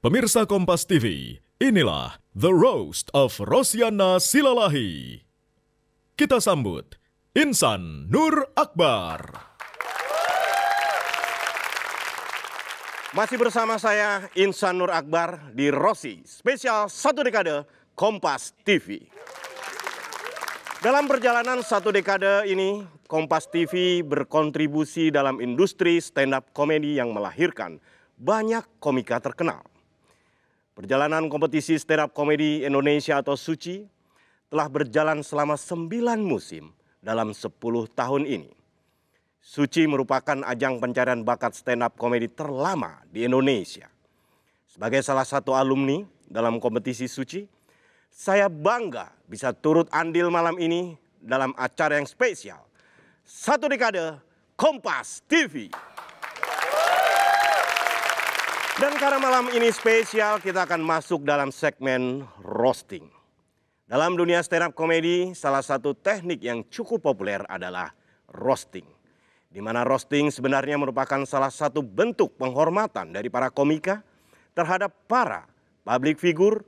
Pemirsa Kompas TV, inilah The Roast of Rosiana Silalahi. Kita sambut Insan Nur Akbar. Masih bersama saya Insan Nur Akbar di Rosi, spesial satu dekade Kompas TV. Dalam perjalanan satu dekade ini, Kompas TV berkontribusi dalam industri stand-up komedi yang melahirkan banyak komika terkenal Perjalanan kompetisi stand up komedi Indonesia atau Suci telah berjalan selama sembilan musim dalam sepuluh tahun ini. Suci merupakan ajang pencarian bakat stand up komedi terlama di Indonesia. Sebagai salah satu alumni dalam kompetisi Suci, saya bangga bisa turut andil malam ini dalam acara yang spesial. Satu dekade Kompas TV. Dan karena malam ini spesial, kita akan masuk dalam segmen roasting. Dalam dunia stand up komedi, salah satu teknik yang cukup populer adalah roasting. Di mana roasting sebenarnya merupakan salah satu bentuk penghormatan dari para komika terhadap para public figure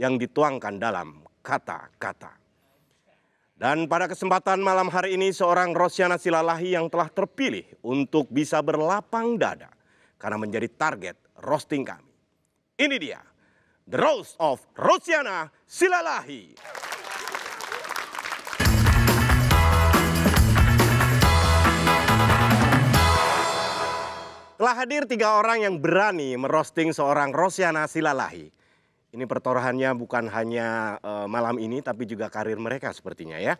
yang dituangkan dalam kata-kata. Dan pada kesempatan malam hari ini seorang Rosiana Silalahi yang telah terpilih untuk bisa berlapang dada karena menjadi target roasting kami. Ini dia, The Roast of Rosiana Silalahi. Telah hadir tiga orang yang berani merosting seorang Rosiana Silalahi. Ini pertorohannya bukan hanya uh, malam ini tapi juga karir mereka sepertinya ya.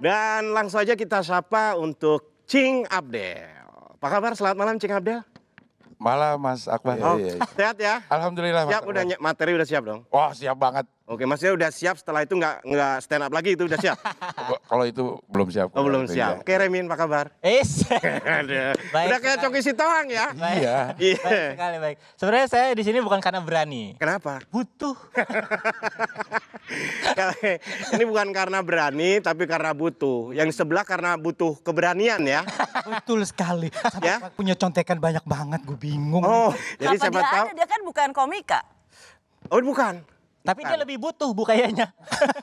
Dan langsung aja kita sapa untuk Cing Abdel. Apa kabar? Selamat malam Cing Abdel. Malam Mas Akbar. Oh, sehat ya? Alhamdulillah. Siap udah materi udah siap dong. Wah, siap banget. Oke, maksudnya udah siap setelah itu nggak nggak stand up lagi itu udah siap. Kalau itu belum siap. Oh, belum iya. siap. Ya. Oke, Remin, apa kabar? Is. udah kayak Coki si toang ya. Baik. Iya. Baik iya. sekali, baik. Sebenarnya saya di sini bukan karena berani. Kenapa? Butuh. Ini bukan karena berani, tapi karena butuh. Yang sebelah karena butuh keberanian ya. Betul sekali. Sampai ya? punya contekan banyak banget, gue bingung. Oh, jadi siapa dia tahu? Ada, dia kan bukan komika. Oh, bukan. Tapi dia lebih butuh bu kayaknya.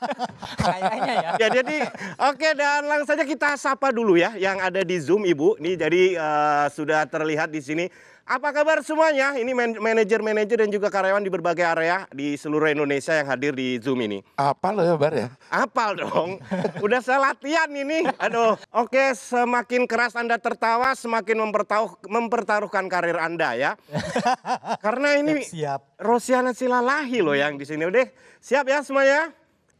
kayaknya ya. ya. jadi oke dan langsung saja kita sapa dulu ya yang ada di Zoom Ibu. ini jadi eh, sudah terlihat di sini apa kabar semuanya? Ini manajer-manajer dan juga karyawan di berbagai area di seluruh Indonesia yang hadir di Zoom ini. Apa lo ya, Bar ya? Apal dong. Udah saya latihan ini. Aduh. Oke, semakin keras Anda tertawa, semakin mempertaruhkan karir Anda ya. Karena ini Siap. Rosiana Silalahi loh yang di sini. Udah siap ya semuanya?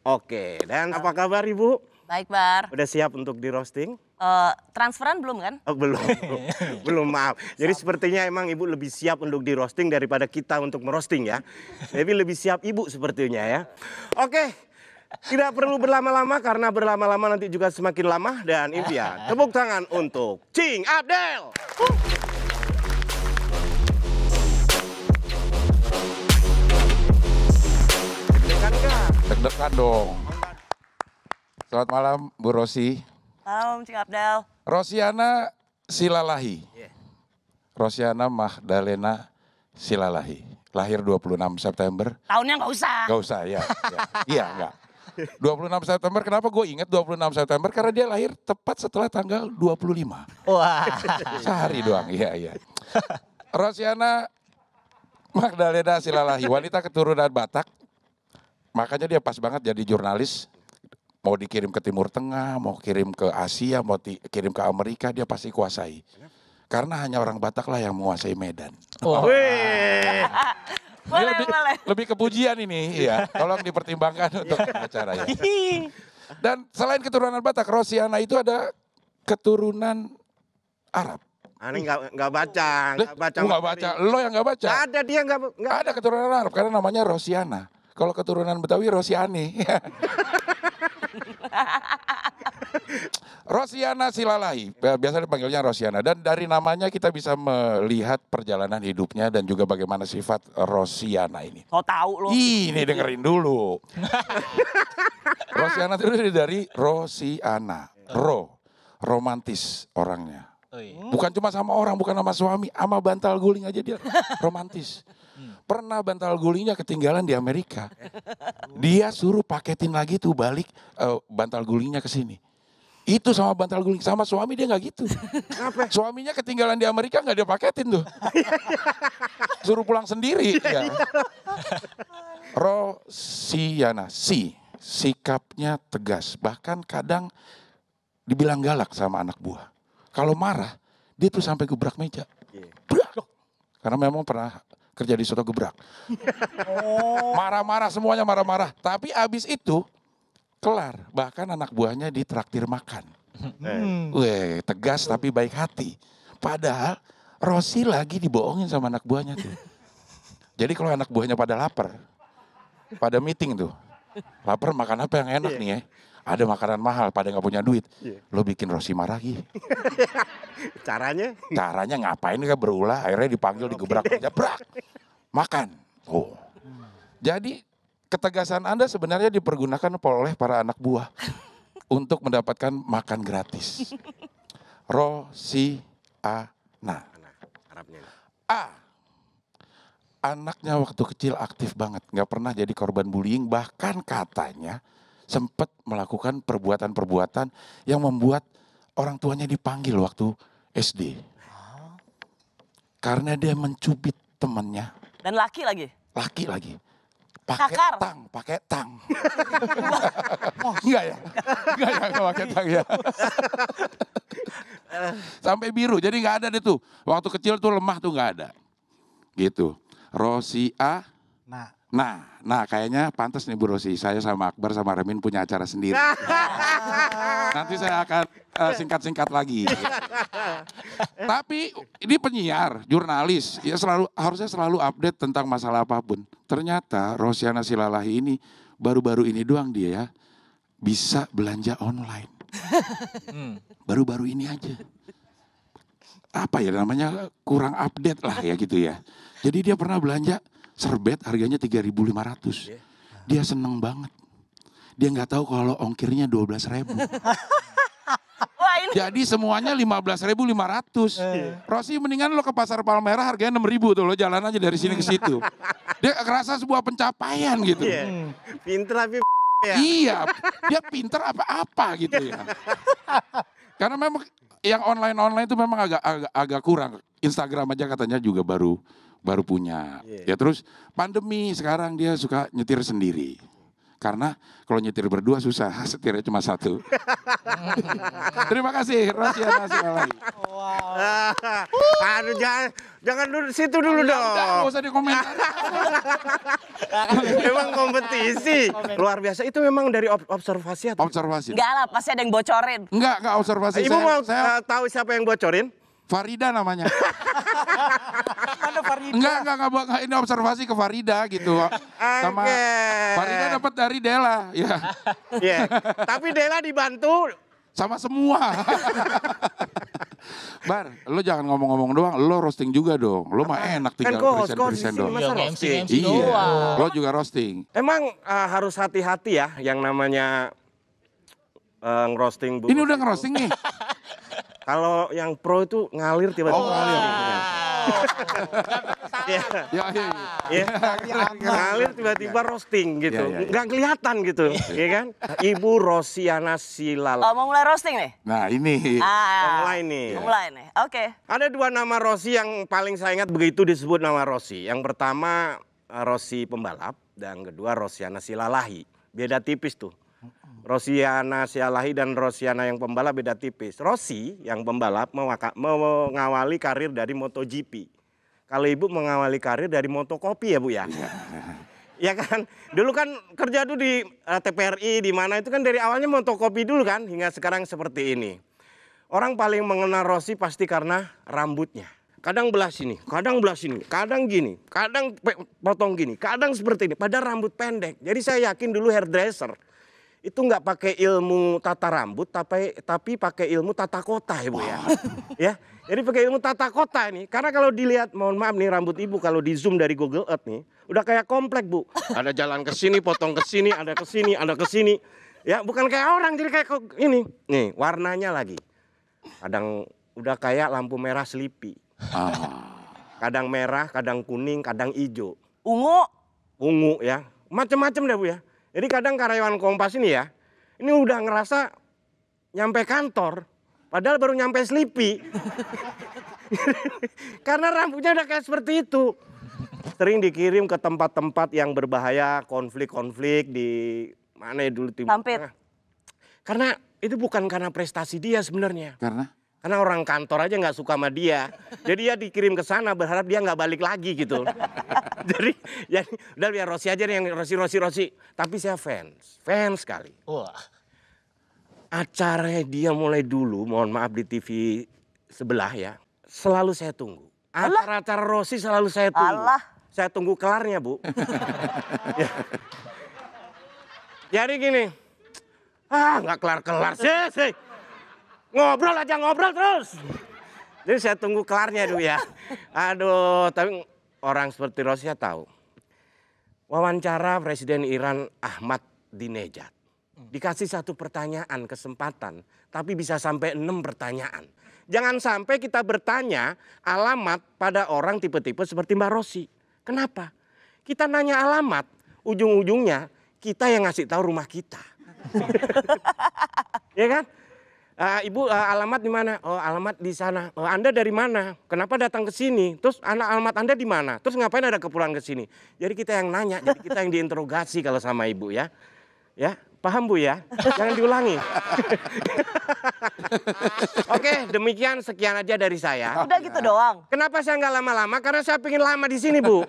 Oke, dan apa kabar Ibu? Baik, Bar. Udah siap untuk di roasting? Uh, transferan belum kan? Oh, belum, belum maaf. Jadi sepertinya emang ibu lebih siap untuk di roasting daripada kita untuk merosting ya. Jadi lebih siap ibu sepertinya ya. Oke, tidak perlu berlama-lama karena berlama-lama nanti juga semakin lama dan impian. Tepuk tangan untuk Cing Adel. Dekat dong. Selamat malam Bu Rosi. Malam Cing Abdal. Rosiana Silalahi. Yeah. Rosiana Mahdalena Silalahi. Lahir 26 September. Tahunnya nggak usah. Nggak usah ya. ya. iya nggak. 26 September, kenapa gue inget 26 September? Karena dia lahir tepat setelah tanggal 25. Wah. Sehari doang, iya iya. Rosiana Magdalena Silalahi, wanita keturunan Batak. Makanya dia pas banget jadi jurnalis mau dikirim ke Timur Tengah, mau kirim ke Asia, mau dikirim ke Amerika, dia pasti kuasai. Karena hanya orang Batak lah yang menguasai Medan. Oh. boleh, lebih, boleh. lebih kepujian ini, ya. Tolong dipertimbangkan untuk acara ya. Iya. Dan selain keturunan Batak, Rosiana itu ada keturunan Arab. Ani ah, nggak nggak baca, nggak baca. Nggak baca, lo yang nggak baca. Gak ada dia nggak. Ada keturunan Arab karena namanya Rosiana. Kalau keturunan Betawi Rosiani. Rosiana Silalahi, eh, biasa dipanggilnya Rosiana. Dan dari namanya kita bisa melihat perjalanan hidupnya dan juga bagaimana sifat Rosiana ini. Oh tahu loh. Ini dengerin dulu. Rosiana itu dari Rosiana. Ro, romantis orangnya. Oh iya. Bukan cuma sama orang, bukan sama suami, sama bantal guling aja dia romantis pernah bantal gulingnya ketinggalan di Amerika. Dia suruh paketin lagi tuh balik uh, bantal gulingnya ke sini. Itu sama bantal guling sama suami dia nggak gitu. Kenapa? Suaminya ketinggalan di Amerika nggak dia paketin tuh. Suruh pulang sendiri. ya. Rosiana, si sikapnya tegas, bahkan kadang dibilang galak sama anak buah. Kalau marah, dia tuh sampai gubrak meja. Iya. Karena memang pernah kerja di soto gebrak. Oh. Marah-marah semuanya marah-marah. Tapi abis itu kelar. Bahkan anak buahnya ditraktir makan. Hmm. Weh, tegas tapi baik hati. Padahal Rosi lagi dibohongin sama anak buahnya tuh. Jadi kalau anak buahnya pada lapar, pada meeting tuh. Lapar makan apa yang enak iya. nih ya ada makanan mahal pada nggak punya duit. Yeah. Lo bikin Rosi maragi. Caranya? Caranya ngapain kan berulah akhirnya dipanggil okay. digebrak brak. makan. Oh. Jadi ketegasan Anda sebenarnya dipergunakan oleh para anak buah untuk mendapatkan makan gratis. Rosi Ana. A anaknya waktu kecil aktif banget, nggak pernah jadi korban bullying, bahkan katanya sempat melakukan perbuatan-perbuatan yang membuat orang tuanya dipanggil waktu SD. Karena dia mencubit temannya. Dan laki lagi? Laki lagi. Pakai tang, pakai tang. enggak ya? Enggak ya, enggak pakai tang ya. Sampai biru, jadi nggak ada deh tuh. Waktu kecil tuh lemah tuh nggak ada. Gitu. Rosia. Nah. Nah, nah kayaknya pantas nih Bu Rosi. Saya sama Akbar sama Remin punya acara sendiri. Nanti saya akan eh, singkat-singkat uh, lagi. Tapi ini penyiar, jurnalis, ya selalu harusnya selalu update tentang masalah apapun. Ternyata Rosiana Silalahi ini baru-baru ini doang dia ya bisa belanja online. Hmm. Baru-baru ini aja. Apa ya namanya kurang update lah ya gitu ya. Jadi dia pernah belanja serbet harganya 3.500. Iya. Dia seneng banget. Dia nggak tahu kalau ongkirnya 12.000. Jadi semuanya 15.500. Eh. Rosi mendingan lo ke pasar Palmerah harganya 6.000 tuh lo jalan aja dari sini ke hmm. situ. Dia kerasa sebuah pencapaian gitu. Yeah. Hmm. Pinter tapi ya. Iya, dia pinter apa-apa gitu ya. Karena memang yang online-online itu memang agak, agak agak kurang. Instagram aja katanya juga baru baru punya. Yeah. Ya terus pandemi sekarang dia suka nyetir sendiri. Karena kalau nyetir berdua susah, setirnya cuma satu. Terima kasih, Rahasia Nasional. Wow. Aduh jangan jangan dulu situ dulu oh, ya dong. Enggak usah dikomentar. memang kompetisi. Luar biasa itu memang dari observasi atau observasi. Enggak lah, pasti ada yang bocorin. Enggak, enggak observasi. Ibu saya, mau saya... Eh, tahu siapa yang bocorin? Farida namanya. Farida. Enggak, enggak, enggak, enggak, ini observasi ke Farida gitu. Sama Farida dapat dari Dela, ya. Iya. Tapi Dela dibantu sama semua. Bar, lo jangan ngomong-ngomong doang, lo roasting juga dong. Lo mah enak kan tinggal kan present present doang. Masa iya, roasting? MC, MC iya, doang. lo juga roasting. Emang uh, harus hati-hati ya yang namanya uh, ngerosting. Bu Ini udah ngerosting nih. Kalau yang pro itu ngalir tiba-tiba. Oh, ngalir. Wow. Iya. Iya. ya, ya, ya. ngalir tiba-tiba roasting gitu, ya, ya, ya. nggak kelihatan gitu, ya kan? Ibu Rosiana Silal. Oh, mau mulai roasting nih? Nah ini. Ah, mulai nih. Mulai nih, oke. Okay. Ada dua nama Rosi yang paling saya ingat begitu disebut nama Rosi. Yang pertama Rosi pembalap dan kedua Rosiana Silalahi. Beda tipis tuh. Rosiana Sialahi dan Rosiana yang pembalap beda tipis. Rossi yang pembalap mengawali karir dari MotoGP. Kalau ibu mengawali karir dari motokopi ya bu ya? Iya. ya kan? Dulu kan kerja tuh di uh, TPRI di mana itu kan dari awalnya motokopi dulu kan hingga sekarang seperti ini. Orang paling mengenal Rossi pasti karena rambutnya. Kadang belah sini, kadang belah sini, kadang gini, kadang potong gini, kadang seperti ini. Padahal rambut pendek. Jadi saya yakin dulu hairdresser itu nggak pakai ilmu tata rambut tapi tapi pakai ilmu tata kota ibu ya ya jadi pakai ilmu tata kota ini karena kalau dilihat mohon maaf nih rambut ibu kalau di zoom dari Google Earth nih udah kayak komplek bu ada jalan ke sini potong ke sini ada ke sini ada ke sini ya bukan kayak orang jadi kayak ini nih warnanya lagi kadang udah kayak lampu merah selipi ah. kadang merah kadang kuning kadang hijau ungu ungu ya macam-macam deh bu ya jadi kadang karyawan Kompas ini ya, ini udah ngerasa nyampe kantor, padahal baru nyampe Slipi. Karena rambutnya udah kayak seperti itu. Sering dikirim ke tempat-tempat yang berbahaya, konflik-konflik di mana ya dulu tim. Karena itu bukan karena prestasi dia sebenarnya. Karena? Karena orang kantor aja nggak suka sama dia. Jadi dia dikirim ke sana berharap dia nggak balik lagi gitu. Jadi ya udah biar Rossi aja nih yang Rosi Rosi Rosi. Tapi saya fans, fans sekali. Wah. Acaranya dia mulai dulu, mohon maaf di TV sebelah ya. Selalu saya tunggu. Acara-acara Rossi selalu saya tunggu. Allah. Saya tunggu kelarnya, Bu. ya. Jadi gini. Ah, nggak kelar-kelar sih. Ngobrol aja ngobrol terus. Jadi saya tunggu kelarnya dulu ya. Aduh, tapi orang seperti Rosia tahu. Wawancara Presiden Iran Ahmad Dinejad. Dikasih satu pertanyaan kesempatan, tapi bisa sampai enam pertanyaan. Jangan sampai kita bertanya alamat pada orang tipe-tipe seperti Mbak Rosi. Kenapa? Kita nanya alamat, ujung-ujungnya kita yang ngasih tahu rumah kita. ya kan? Uh, ibu uh, alamat di mana? Oh, alamat di sana. Oh, anda dari mana? Kenapa datang ke sini? Terus anak alamat Anda di mana? Terus ngapain ada kepulangan ke sini? Jadi kita yang nanya, jadi kita yang diinterogasi kalau sama ibu ya. Ya, paham Bu ya? Jangan diulangi. Oke, demikian sekian aja dari saya. Udah gitu doang. Kenapa saya nggak lama-lama? Karena saya pingin lama di sini, Bu.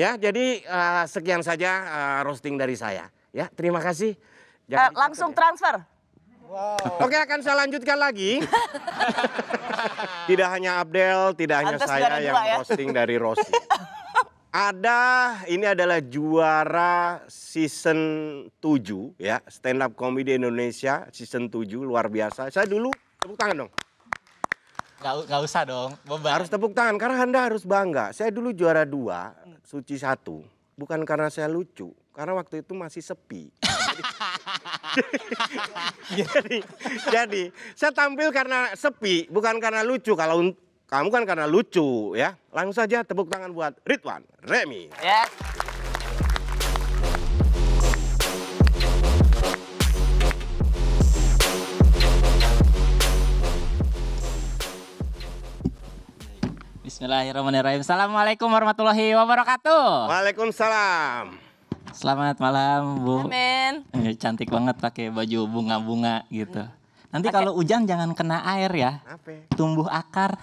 ya, jadi uh, sekian saja uh, roasting dari saya. Ya, terima kasih. uh, langsung ya. transfer. Wow. Oke akan saya lanjutkan lagi. tidak hanya Abdel, tidak hanya saya yang ya. roasting dari Rosi. Ada, ini adalah juara season 7 ya, stand up comedy Indonesia season 7 luar biasa. Saya dulu tepuk tangan dong. Gak, gak usah dong, beban. Harus tepuk tangan karena Anda harus bangga. Saya dulu juara dua, suci satu. Bukan karena saya lucu, karena waktu itu masih sepi. jadi, jadi saya tampil karena sepi, bukan karena lucu. Kalau kamu kan karena lucu ya. Langsung saja tepuk tangan buat Ridwan Remy. Yes. Ya. Bismillahirrahmanirrahim. Assalamualaikum warahmatullahi wabarakatuh. Waalaikumsalam. Selamat malam, Bu. Amin. Eh, cantik banget pakai baju bunga-bunga gitu. Hmm. Nanti kalau hujan jangan kena air ya. Ape? Tumbuh akar.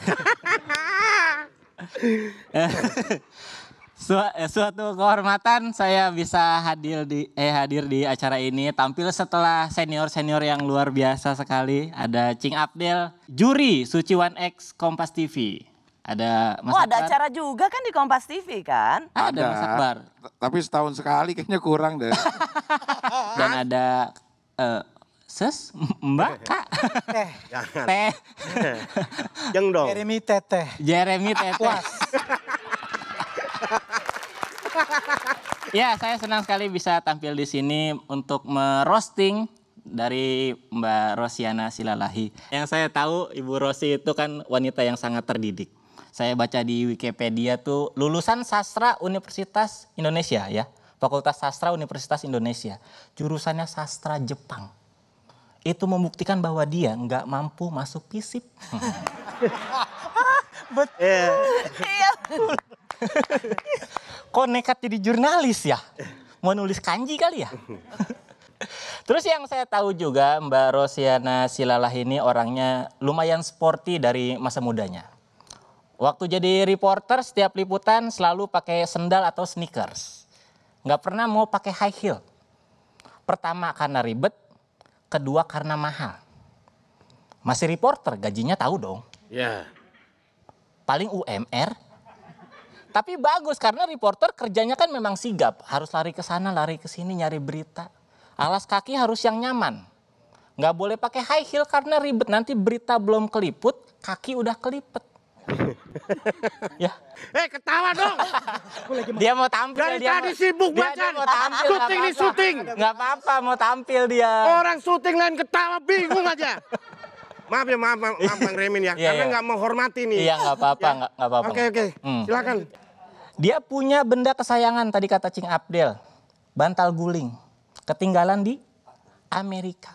Su eh, suatu kehormatan saya bisa hadir di eh hadir di acara ini tampil setelah senior-senior yang luar biasa sekali ada Cing Abdel, juri Suciwan One X Kompas TV ada Mas Oh, ada Akbar. acara juga kan di Kompas TV kan? Ada, ada Mas Akbar. Tapi setahun sekali kayaknya kurang deh. Dan ada uh, Ses, Mbak, eh. Kak. Teh. Jangan. Teh. Jeng eh. dong. Jeremy Teteh. Jeremy Teteh. ya, saya senang sekali bisa tampil di sini untuk merosting dari Mbak Rosiana Silalahi. Yang saya tahu Ibu Rosi itu kan wanita yang sangat terdidik saya baca di Wikipedia tuh lulusan sastra Universitas Indonesia ya. Fakultas Sastra Universitas Indonesia. Jurusannya sastra Jepang. Itu membuktikan bahwa dia nggak mampu masuk pisip Betul. Iya. Kok nekat jadi jurnalis ya? Mau nulis kanji kali ya? Terus yang saya tahu juga Mbak Rosiana Silalah ini orangnya lumayan sporty dari masa mudanya. Waktu jadi reporter setiap liputan selalu pakai sendal atau sneakers. Nggak pernah mau pakai high heel. Pertama karena ribet, kedua karena mahal. Masih reporter gajinya tahu dong. Ya. Yeah. Paling UMR. Tapi bagus karena reporter kerjanya kan memang sigap, harus lari ke sana, lari ke sini nyari berita. Alas kaki harus yang nyaman. Nggak boleh pakai high heel karena ribet nanti berita belum keliput, kaki udah kelipet ya. Eh ketawa dong. dia mau tampil. Dari dia tadi mau, sibuk dia, Dia mau tampil. Syuting nih syuting. Gak apa-apa mau tampil dia. Orang syuting lain ketawa bingung aja. Maaf ya, maaf, maaf, maaf Bang Remin ya. Iya, Karena iya. nggak menghormati nih. Iya nggak apa-apa, ya. gak apa-apa. Oke oke, hmm. silakan. Dia punya benda kesayangan tadi kata Cing Abdel, bantal guling, ketinggalan di Amerika.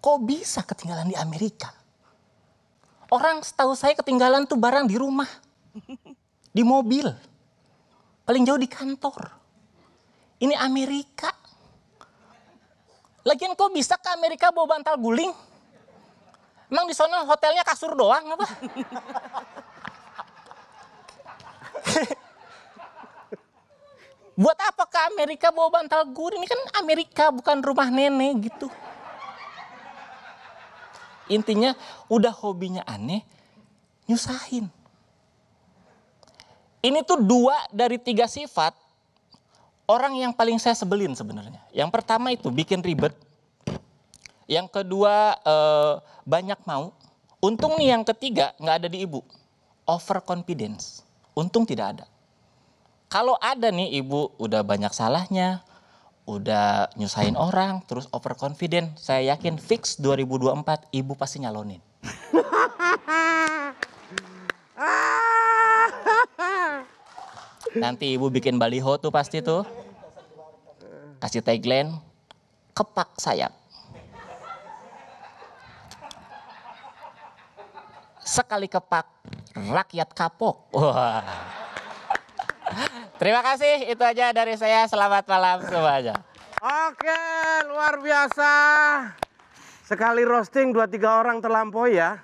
Kok bisa ketinggalan di Amerika? Orang setahu saya ketinggalan tuh barang di rumah, di mobil, paling jauh di kantor. Ini Amerika. Lagian kok bisa ke Amerika bawa bantal guling? Emang di sana hotelnya kasur doang apa? Buat apa ke Amerika bawa bantal guling? Ini kan Amerika bukan rumah nenek gitu. Intinya udah hobinya aneh, nyusahin. Ini tuh dua dari tiga sifat orang yang paling saya sebelin sebenarnya. Yang pertama itu bikin ribet. Yang kedua eh, banyak mau. Untung nih yang ketiga nggak ada di ibu. confidence Untung tidak ada. Kalau ada nih ibu udah banyak salahnya, udah nyusahin orang, terus overconfident. Saya yakin fix 2024 ibu pasti nyalonin. Nanti ibu bikin baliho tuh pasti tuh. Kasih tagline, kepak sayap. Sekali kepak, rakyat kapok. Wah. Terima kasih, itu aja dari saya. Selamat malam semuanya. Oke, luar biasa. Sekali roasting dua tiga orang terlampau ya.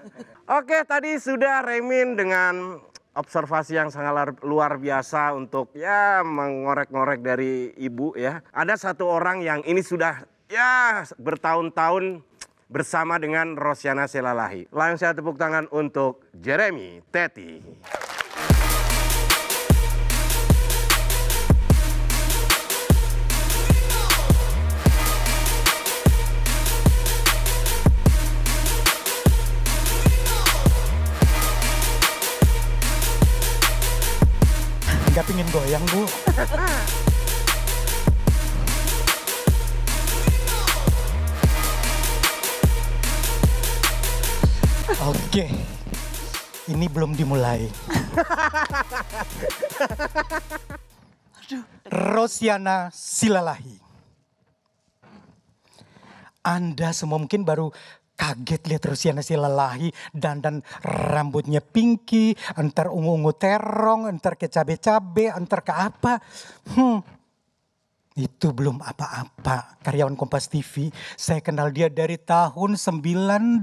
Oke, tadi sudah Remin dengan observasi yang sangat luar biasa untuk ya mengorek-ngorek dari ibu ya. Ada satu orang yang ini sudah ya bertahun-tahun bersama dengan Rosiana Selalahi. Langsung saya tepuk tangan untuk Jeremy Teti. nggak pingin goyang bu. Oke, okay. ini belum dimulai. Rosiana Silalahi. Anda semua mungkin baru kaget lihat Rusia si lelahi dan dan rambutnya pinky, antar ungu-ungu terong, antar ke cabe-cabe, entar ke apa. Hmm. Itu belum apa-apa karyawan Kompas TV. Saya kenal dia dari tahun 98.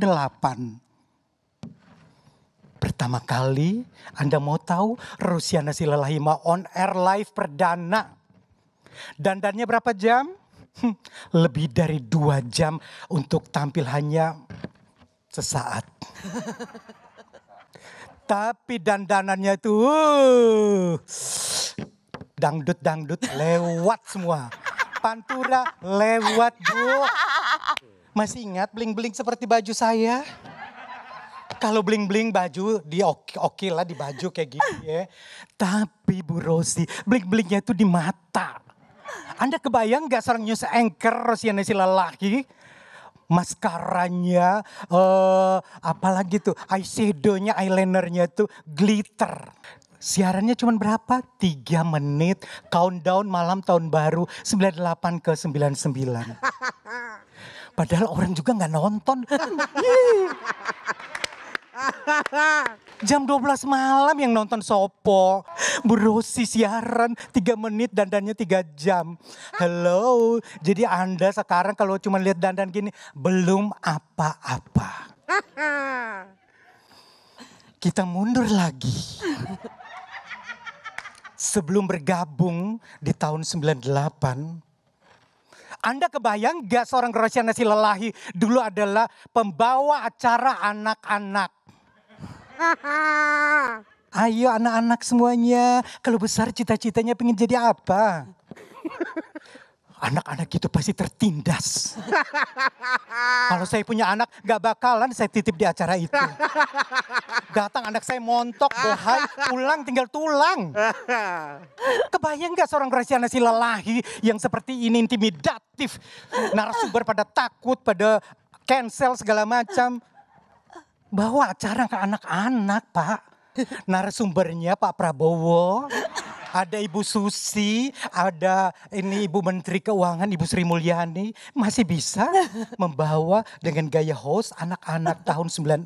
Pertama kali Anda mau tahu Rusia si lelahi ma on air live perdana. Dandannya berapa jam? Hmm, lebih dari dua jam untuk tampil hanya sesaat. Tapi dandanannya itu uh, dangdut-dangdut lewat semua. Pantura lewat, Bu. Masih ingat bling-bling seperti baju saya? kalau bling-bling baju di oke oke lah di baju kayak gitu ya. Tapi Bu Rosi, bling-blingnya itu di mata. Anda kebayang gak seorang news anchor si lelaki? Maskaranya, uh, apalagi tuh eyeshadownya, nya itu glitter. Siarannya cuma berapa? tiga menit countdown malam tahun baru 98 ke 99. Padahal orang juga gak nonton. Jam 12 malam yang nonton Sopo. Brosi siaran 3 menit dandannya 3 jam. Halo, Jadi Anda sekarang kalau cuma lihat dandan gini belum apa-apa. Kita mundur lagi. Sebelum bergabung di tahun 98, anda kebayang gak seorang Rosiana Silalahi dulu adalah pembawa acara anak-anak. Ayo anak-anak semuanya, kalau besar cita-citanya pengen jadi apa? Anak-anak itu pasti tertindas. kalau saya punya anak, gak bakalan saya titip di acara itu. Datang anak saya montok, bohai, pulang tinggal tulang. Kebayang gak seorang Graciana si lelahi yang seperti ini intimidatif. Narasumber pada takut, pada cancel segala macam bawa acara ke anak-anak Pak. Narasumbernya Pak Prabowo, ada Ibu Susi, ada ini Ibu Menteri Keuangan, Ibu Sri Mulyani. Masih bisa membawa dengan gaya host anak-anak tahun 96.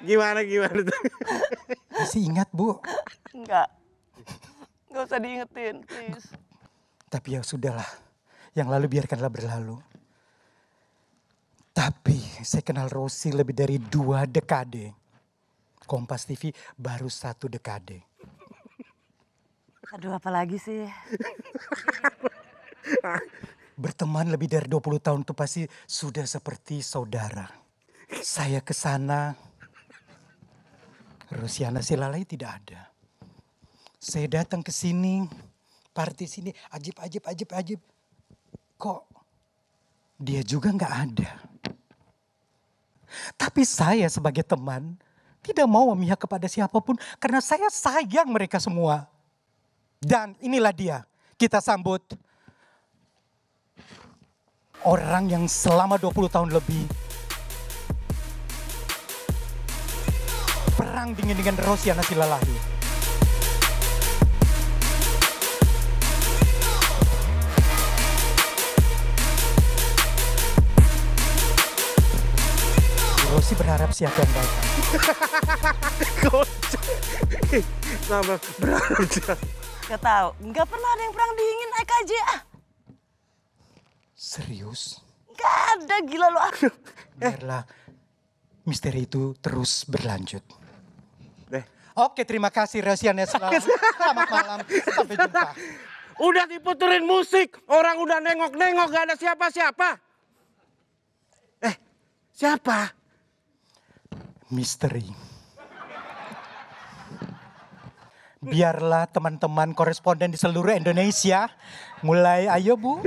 gimana, gimana tuh? Masih ingat Bu? Enggak, enggak usah diingetin please. Tapi ya sudahlah, yang lalu biarkanlah berlalu. Tapi saya kenal Rosi lebih dari dua dekade. Kompas TV baru satu dekade. Aduh apa lagi sih. Berteman lebih dari 20 tahun itu pasti sudah seperti saudara. Saya ke sana, Rosiana Silalai tidak ada. Saya datang ke sini, party sini, ajib, ajib, ajib, ajib. Kok dia juga nggak ada? Tapi saya sebagai teman tidak mau memihak kepada siapapun karena saya sayang mereka semua. Dan inilah dia, kita sambut orang yang selama 20 tahun lebih perang dingin dengan Rosiana Silalahi. gue sih berharap siap akan baik. Sama berharap siap? Gak tahu, nggak pernah ada yang perang dingin naik aja. Ah. Serius? Gak ada gila lu. Ah. Biarlah misteri itu terus berlanjut. Deh. Oke, terima kasih Rasiannya selalu. Selamat malam, sampai jumpa. Udah diputerin musik, orang udah nengok-nengok gak ada siapa-siapa. Eh, siapa? misteri. Biarlah teman-teman koresponden di seluruh Indonesia mulai ayo Bu.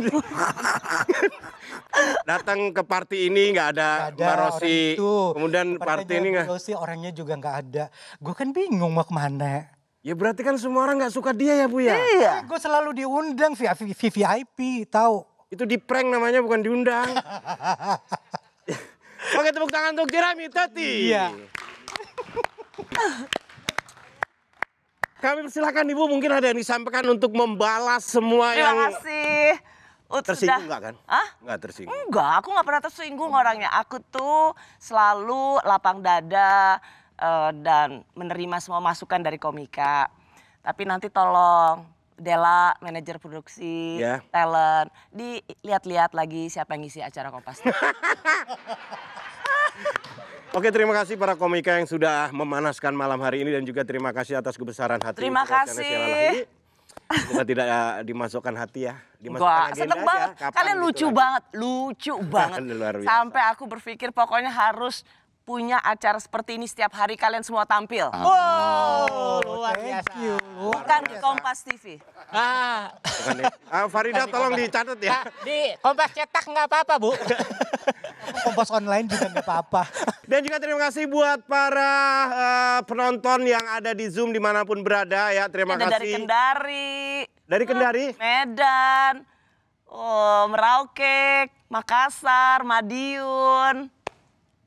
Datang ke party ini nggak ada, ada Mbak Rosi. Kemudian party ini nggak. Rosi orangnya juga nggak ada. Gue kan bingung mau kemana. Ya berarti kan semua orang nggak suka dia ya Bu ya? Iya. Eh, Gue selalu diundang VIP, tahu. Itu di prank namanya bukan diundang. pakai tepuk tangan untuk Jeremy Tati. Iya. Kami persilahkan Ibu mungkin ada yang disampaikan untuk membalas semua Terima yang... Terima kasih. Oh, Udah. Tersinggung nggak kan? Hah? Nggak tersinggung. Enggak, aku nggak pernah tersinggung oh. orangnya. Aku tuh selalu lapang dada uh, dan menerima semua masukan dari komika. Tapi nanti tolong Dela, manajer produksi, yeah. talent. Dilihat-lihat lagi siapa yang ngisi acara Kompas. Oke, terima kasih para komika yang sudah memanaskan malam hari ini dan juga terima kasih atas kebesaran hati. Terima kasih. Semoga tidak uh, dimasukkan hati ya. Dimasukkan seneng banget. Kapan Kalian gitu lucu lagi. banget, lucu banget. Sampai aku berpikir pokoknya harus punya acara seperti ini setiap hari kalian semua tampil. wow, oh, luar biasa. Thank you. Luar Bukan di Kompas TV. Ah. Uh, Farida tolong dicatat ya. Ah, di Kompas cetak nggak apa-apa, Bu. Kompas online juga nggak apa-apa. Dan juga terima kasih buat para uh, penonton yang ada di Zoom dimanapun berada ya. Terima ada kasih. Dari Kendari. Dari Kendari? Medan. Oh, Merauke, Makassar, Madiun.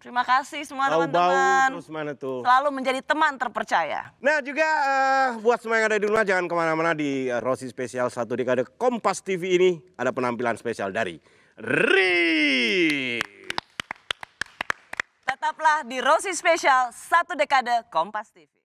Terima kasih semua teman-teman. terus mana tuh. Selalu menjadi teman terpercaya. Nah juga uh, buat semua yang ada di rumah jangan kemana-mana di uh, eh, Rosi Spesial satu dekade Kompas TV ini ada penampilan spesial dari Ri. Tetaplah di Rosi Spesial satu dekade Kompas TV.